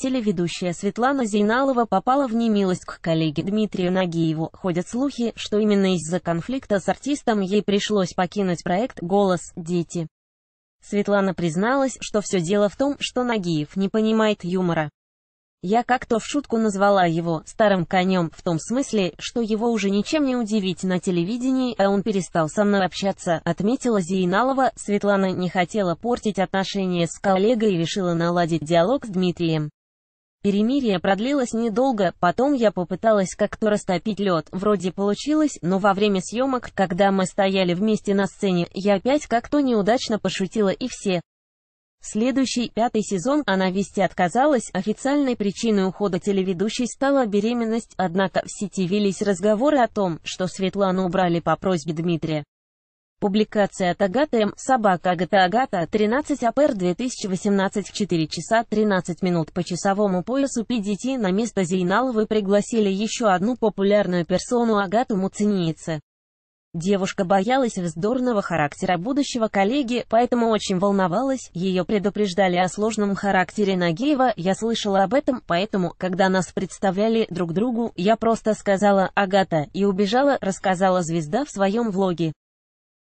Телеведущая Светлана Зейналова попала в немилость к коллеге Дмитрию Нагиеву. Ходят слухи, что именно из-за конфликта с артистом ей пришлось покинуть проект «Голос. Дети». Светлана призналась, что все дело в том, что Нагиев не понимает юмора. Я как-то в шутку назвала его «старым конем», в том смысле, что его уже ничем не удивить на телевидении, а он перестал со мной общаться, отметила Зейналова. Светлана не хотела портить отношения с коллегой и решила наладить диалог с Дмитрием. Перемирие продлилось недолго, потом я попыталась как-то растопить лед, вроде получилось, но во время съемок, когда мы стояли вместе на сцене, я опять как-то неудачно пошутила и все. Следующий, пятый сезон, она вести отказалась, официальной причиной ухода телеведущей стала беременность, однако в сети велись разговоры о том, что Светлану убрали по просьбе Дмитрия. Публикация от Агата М. Собака Агата Агата 13 АПР 2018 в 4 часа 13 минут по часовому поясу PDT на место Зейналовы пригласили еще одну популярную персону Агату Муценице. Девушка боялась вздорного характера будущего коллеги, поэтому очень волновалась, ее предупреждали о сложном характере Нагиева, я слышала об этом, поэтому, когда нас представляли друг другу, я просто сказала «Агата» и убежала, рассказала звезда в своем влоге.